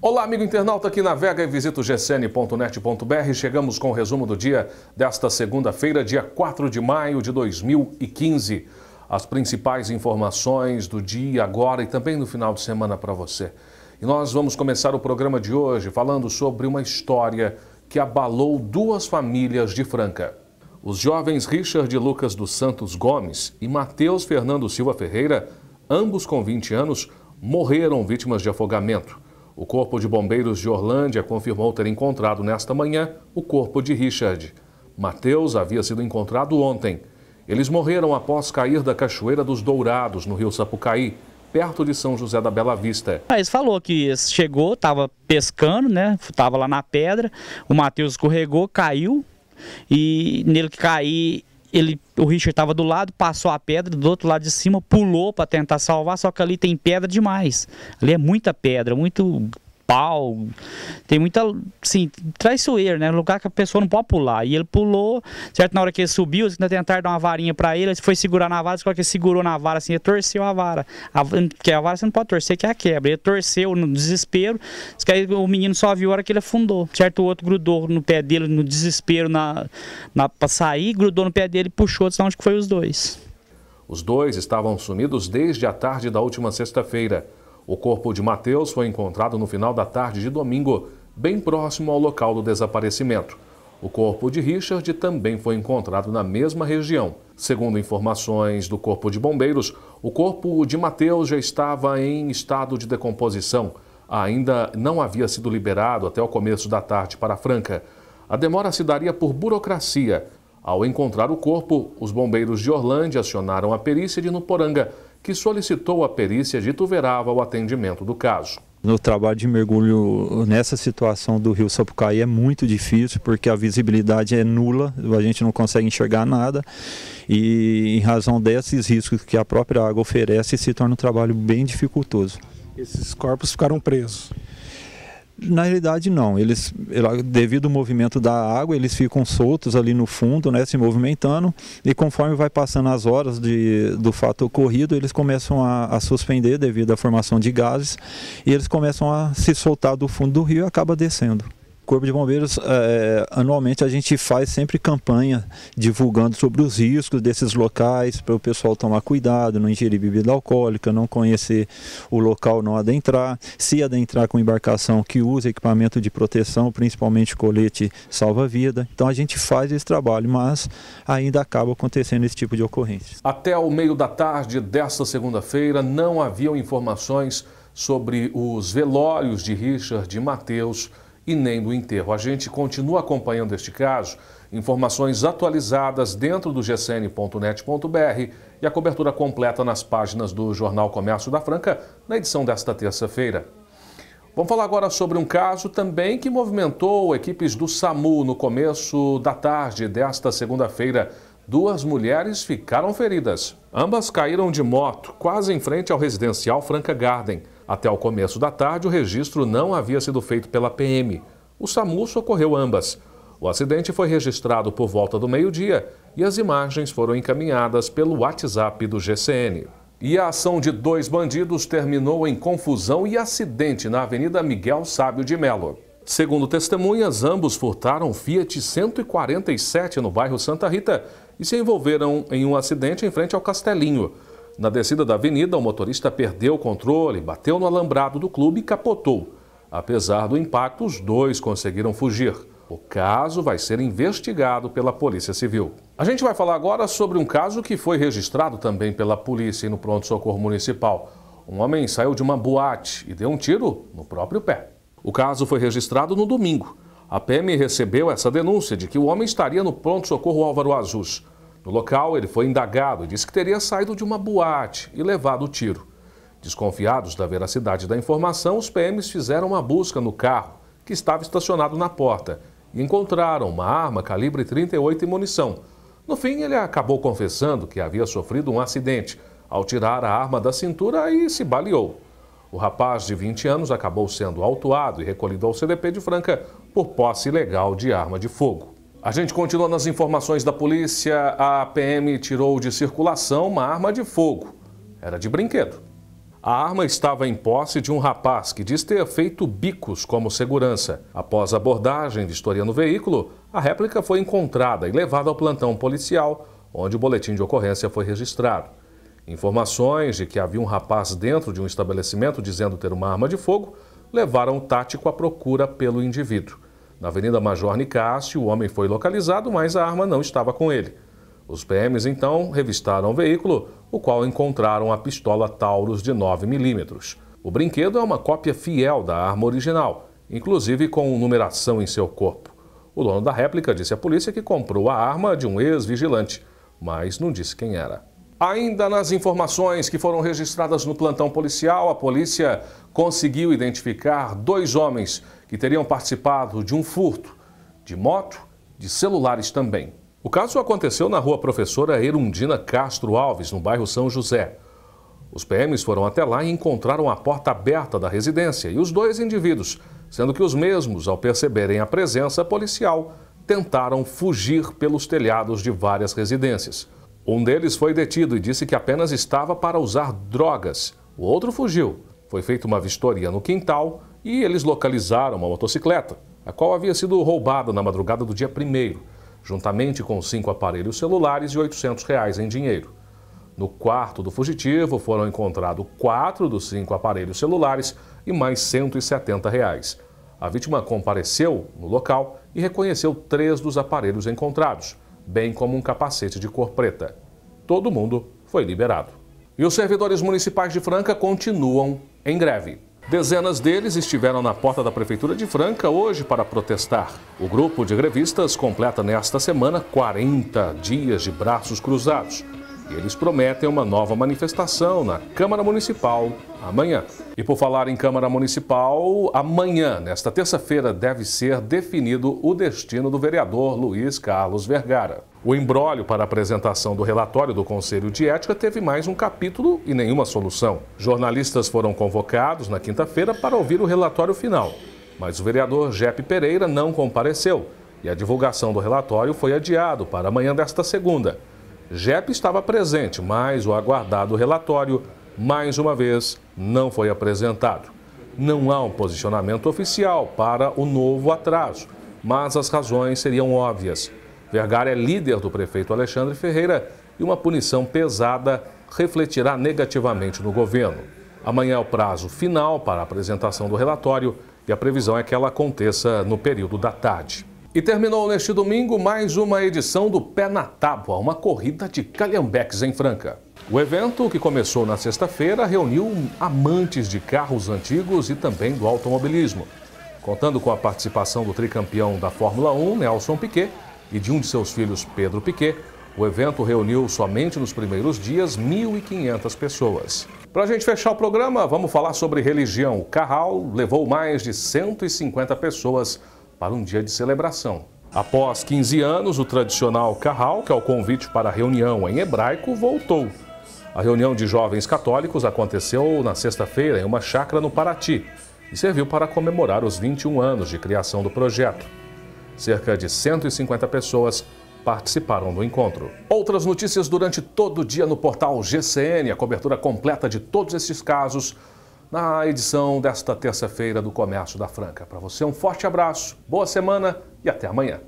Olá, amigo internauta Aqui na Vega e visita o gcn.net.br. Chegamos com o resumo do dia desta segunda-feira, dia 4 de maio de 2015. As principais informações do dia agora e também no final de semana para você. E nós vamos começar o programa de hoje falando sobre uma história que abalou duas famílias de Franca. Os jovens Richard Lucas dos Santos Gomes e Matheus Fernando Silva Ferreira ambos com 20 anos, morreram vítimas de afogamento. O Corpo de Bombeiros de Orlândia confirmou ter encontrado nesta manhã o corpo de Richard. Mateus havia sido encontrado ontem. Eles morreram após cair da Cachoeira dos Dourados, no rio Sapucaí, perto de São José da Bela Vista. Eles falou que chegou, estava pescando, né? Estava lá na pedra. O Mateus escorregou, caiu. E nele que cair, ele, o Richard estava do lado, passou a pedra do outro lado de cima, pulou para tentar salvar, só que ali tem pedra demais. Ali é muita pedra, muito pau. Tem muita, assim, traiçoeira, né? Lugar que a pessoa não pode pular. E ele pulou, certo? Na hora que ele subiu, eles tentaram dar uma varinha para ele, ele foi segurar na vara, só que ele segurou na vara, assim, ele torceu a vara. A, que a vara você não pode torcer, que é a quebra. Ele torceu no desespero, que o menino só viu a hora que ele afundou, certo? O outro grudou no pé dele, no desespero, na, na, pra sair, grudou no pé dele e puxou, de então onde que foi os dois. Os dois estavam sumidos desde a tarde da última sexta-feira. O corpo de Mateus foi encontrado no final da tarde de domingo, bem próximo ao local do desaparecimento. O corpo de Richard também foi encontrado na mesma região. Segundo informações do Corpo de Bombeiros, o corpo de Mateus já estava em estado de decomposição. Ainda não havia sido liberado até o começo da tarde para a Franca. A demora se daria por burocracia. Ao encontrar o corpo, os bombeiros de Orlândia acionaram a perícia de Nuporanga, que solicitou a perícia de Ituverava ao atendimento do caso. No trabalho de mergulho nessa situação do rio Sapucaí é muito difícil porque a visibilidade é nula, a gente não consegue enxergar nada e em razão desses riscos que a própria água oferece se torna um trabalho bem dificultoso. Esses corpos ficaram presos? Na realidade, não. Eles, devido ao movimento da água, eles ficam soltos ali no fundo, né, se movimentando, e conforme vai passando as horas de, do fato ocorrido, eles começam a, a, suspender devido à formação de gases, e eles começam a se soltar do fundo do rio e acaba descendo. Corpo de Bombeiros, é, anualmente a gente faz sempre campanha divulgando sobre os riscos desses locais, para o pessoal tomar cuidado, não ingerir bebida alcoólica, não conhecer o local, não adentrar. Se adentrar com embarcação que usa equipamento de proteção, principalmente colete salva-vida. Então a gente faz esse trabalho, mas ainda acaba acontecendo esse tipo de ocorrência. Até o meio da tarde desta segunda-feira, não haviam informações sobre os velórios de Richard e Matheus e nem do enterro. A gente continua acompanhando este caso, informações atualizadas dentro do gcn.net.br e a cobertura completa nas páginas do Jornal Comércio da Franca, na edição desta terça-feira. Vamos falar agora sobre um caso também que movimentou equipes do SAMU no começo da tarde desta segunda-feira. Duas mulheres ficaram feridas. Ambas caíram de moto, quase em frente ao residencial Franca Garden. Até o começo da tarde, o registro não havia sido feito pela PM. O SAMU socorreu ambas. O acidente foi registrado por volta do meio-dia e as imagens foram encaminhadas pelo WhatsApp do GCN. E a ação de dois bandidos terminou em confusão e acidente na Avenida Miguel Sábio de Melo. Segundo testemunhas, ambos furtaram Fiat 147 no bairro Santa Rita e se envolveram em um acidente em frente ao Castelinho. Na descida da avenida, o motorista perdeu o controle, bateu no alambrado do clube e capotou. Apesar do impacto, os dois conseguiram fugir. O caso vai ser investigado pela Polícia Civil. A gente vai falar agora sobre um caso que foi registrado também pela polícia e no pronto-socorro municipal. Um homem saiu de uma boate e deu um tiro no próprio pé. O caso foi registrado no domingo. A PM recebeu essa denúncia de que o homem estaria no pronto-socorro Álvaro Azus. No local, ele foi indagado e disse que teria saído de uma boate e levado o tiro. Desconfiados da veracidade da informação, os PMs fizeram uma busca no carro que estava estacionado na porta e encontraram uma arma calibre 38 e munição. No fim, ele acabou confessando que havia sofrido um acidente ao tirar a arma da cintura e se baleou. O rapaz de 20 anos acabou sendo autuado e recolhido ao CDP de Franca por posse ilegal de arma de fogo. A gente continua nas informações da polícia. A PM tirou de circulação uma arma de fogo. Era de brinquedo. A arma estava em posse de um rapaz que diz ter feito bicos como segurança. Após abordagem de vistoriando no veículo, a réplica foi encontrada e levada ao plantão policial, onde o boletim de ocorrência foi registrado. Informações de que havia um rapaz dentro de um estabelecimento dizendo ter uma arma de fogo levaram o tático à procura pelo indivíduo. Na Avenida Major Nicásio, o homem foi localizado, mas a arma não estava com ele. Os PMs então revistaram o veículo, o qual encontraram a pistola Taurus de 9 milímetros. O brinquedo é uma cópia fiel da arma original, inclusive com numeração em seu corpo. O dono da réplica disse à polícia que comprou a arma de um ex-vigilante, mas não disse quem era. Ainda nas informações que foram registradas no plantão policial, a polícia conseguiu identificar dois homens que teriam participado de um furto de moto, de celulares também. O caso aconteceu na rua Professora Erundina Castro Alves, no bairro São José. Os PMs foram até lá e encontraram a porta aberta da residência e os dois indivíduos, sendo que os mesmos, ao perceberem a presença policial, tentaram fugir pelos telhados de várias residências. Um deles foi detido e disse que apenas estava para usar drogas. O outro fugiu. Foi feita uma vistoria no quintal e eles localizaram uma motocicleta, a qual havia sido roubada na madrugada do dia 1 juntamente com cinco aparelhos celulares e R$ 800 reais em dinheiro. No quarto do fugitivo foram encontrados quatro dos cinco aparelhos celulares e mais R$ 170. Reais. A vítima compareceu no local e reconheceu três dos aparelhos encontrados, bem como um capacete de cor preta. Todo mundo foi liberado. E os servidores municipais de Franca continuam em greve. Dezenas deles estiveram na porta da Prefeitura de Franca hoje para protestar. O grupo de grevistas completa nesta semana 40 dias de braços cruzados. Eles prometem uma nova manifestação na Câmara Municipal amanhã. E por falar em Câmara Municipal, amanhã, nesta terça-feira, deve ser definido o destino do vereador Luiz Carlos Vergara. O embrólio para a apresentação do relatório do Conselho de Ética teve mais um capítulo e nenhuma solução. Jornalistas foram convocados na quinta-feira para ouvir o relatório final, mas o vereador Jepe Pereira não compareceu e a divulgação do relatório foi adiado para amanhã desta segunda. JEP estava presente, mas o aguardado relatório, mais uma vez, não foi apresentado. Não há um posicionamento oficial para o novo atraso, mas as razões seriam óbvias. Vergara é líder do prefeito Alexandre Ferreira e uma punição pesada refletirá negativamente no governo. Amanhã é o prazo final para a apresentação do relatório e a previsão é que ela aconteça no período da tarde. E terminou neste domingo mais uma edição do Pé na Tábua, uma corrida de calhambeques em Franca. O evento, que começou na sexta-feira, reuniu amantes de carros antigos e também do automobilismo. Contando com a participação do tricampeão da Fórmula 1, Nelson Piquet, e de um de seus filhos, Pedro Piquet, o evento reuniu somente nos primeiros dias 1.500 pessoas. Para a gente fechar o programa, vamos falar sobre religião. O Carral levou mais de 150 pessoas para um dia de celebração. Após 15 anos, o tradicional Carral, que é o convite para a reunião em hebraico, voltou. A reunião de jovens católicos aconteceu na sexta-feira em uma chácara no Paraty e serviu para comemorar os 21 anos de criação do projeto. Cerca de 150 pessoas participaram do encontro. Outras notícias durante todo o dia no portal GCN. A cobertura completa de todos esses casos na edição desta terça-feira do Comércio da Franca. Para você, um forte abraço, boa semana e até amanhã.